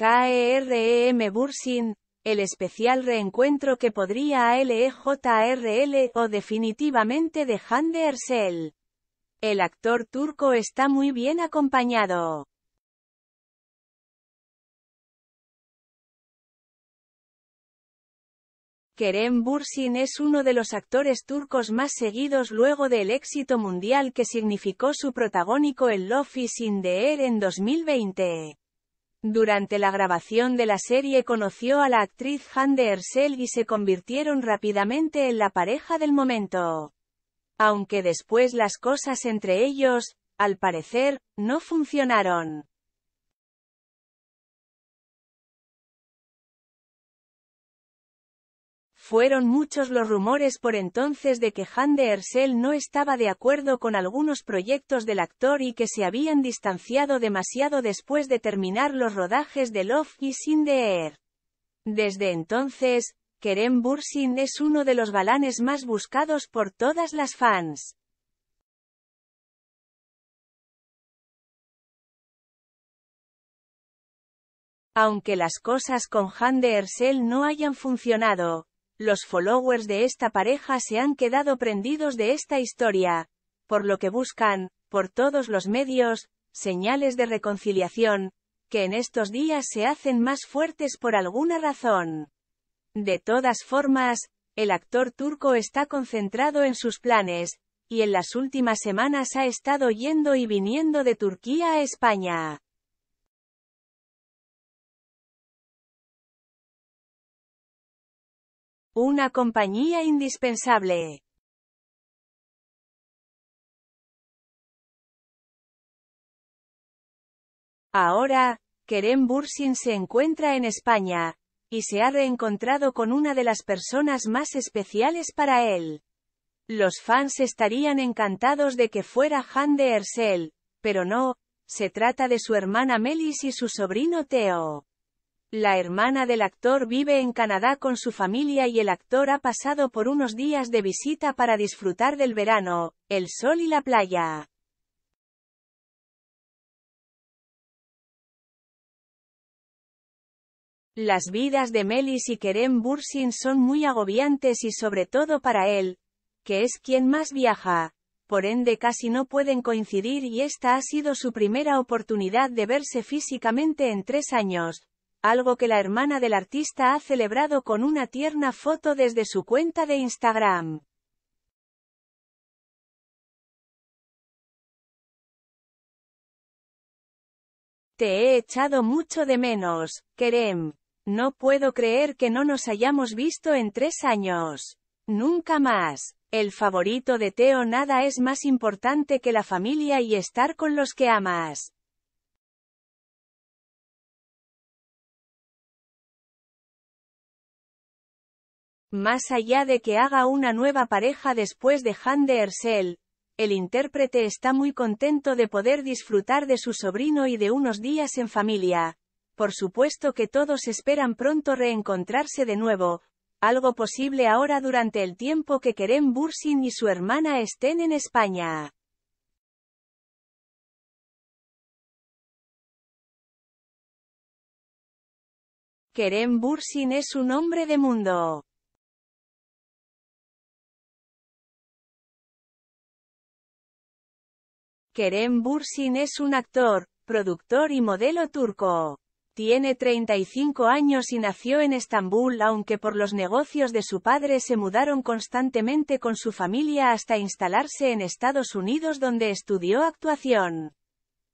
E e M. Bursin, el especial reencuentro que podría e l o definitivamente de Hande Ersel. El actor turco está muy bien acompañado. Kerem Bursin es uno de los actores turcos más seguidos luego del éxito mundial que significó su protagónico en Love is in the Air en 2020. Durante la grabación de la serie conoció a la actriz de Ersel y se convirtieron rápidamente en la pareja del momento. Aunque después las cosas entre ellos, al parecer, no funcionaron. Fueron muchos los rumores por entonces de que Han de no estaba de acuerdo con algunos proyectos del actor y que se habían distanciado demasiado después de terminar los rodajes de Love y Sin er. Desde entonces, Kerem Bursin es uno de los balanes más buscados por todas las fans. Aunque las cosas con Han de no hayan funcionado, los followers de esta pareja se han quedado prendidos de esta historia, por lo que buscan, por todos los medios, señales de reconciliación, que en estos días se hacen más fuertes por alguna razón. De todas formas, el actor turco está concentrado en sus planes, y en las últimas semanas ha estado yendo y viniendo de Turquía a España. Una compañía indispensable. Ahora, Kerem Bursin se encuentra en España, y se ha reencontrado con una de las personas más especiales para él. Los fans estarían encantados de que fuera Han de Ersel, pero no, se trata de su hermana Melis y su sobrino Theo. La hermana del actor vive en Canadá con su familia y el actor ha pasado por unos días de visita para disfrutar del verano, el sol y la playa. Las vidas de Melis y Kerem Bursin son muy agobiantes y sobre todo para él, que es quien más viaja, por ende casi no pueden coincidir y esta ha sido su primera oportunidad de verse físicamente en tres años, algo que la hermana del artista ha celebrado con una tierna foto desde su cuenta de Instagram. Te he echado mucho de menos, Kerem. No puedo creer que no nos hayamos visto en tres años. Nunca más. El favorito de Teo nada es más importante que la familia y estar con los que amas. Más allá de que haga una nueva pareja después de Han de Ersel, el intérprete está muy contento de poder disfrutar de su sobrino y de unos días en familia. Por supuesto que todos esperan pronto reencontrarse de nuevo, algo posible ahora durante el tiempo que Kerem Bursin y su hermana estén en España. Kerem Bursin es un hombre de mundo. Kerem Bursin es un actor, productor y modelo turco. Tiene 35 años y nació en Estambul aunque por los negocios de su padre se mudaron constantemente con su familia hasta instalarse en Estados Unidos donde estudió actuación.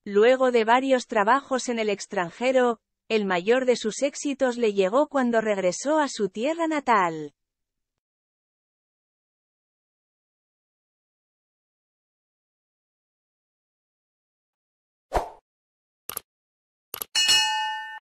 Luego de varios trabajos en el extranjero, el mayor de sus éxitos le llegó cuando regresó a su tierra natal.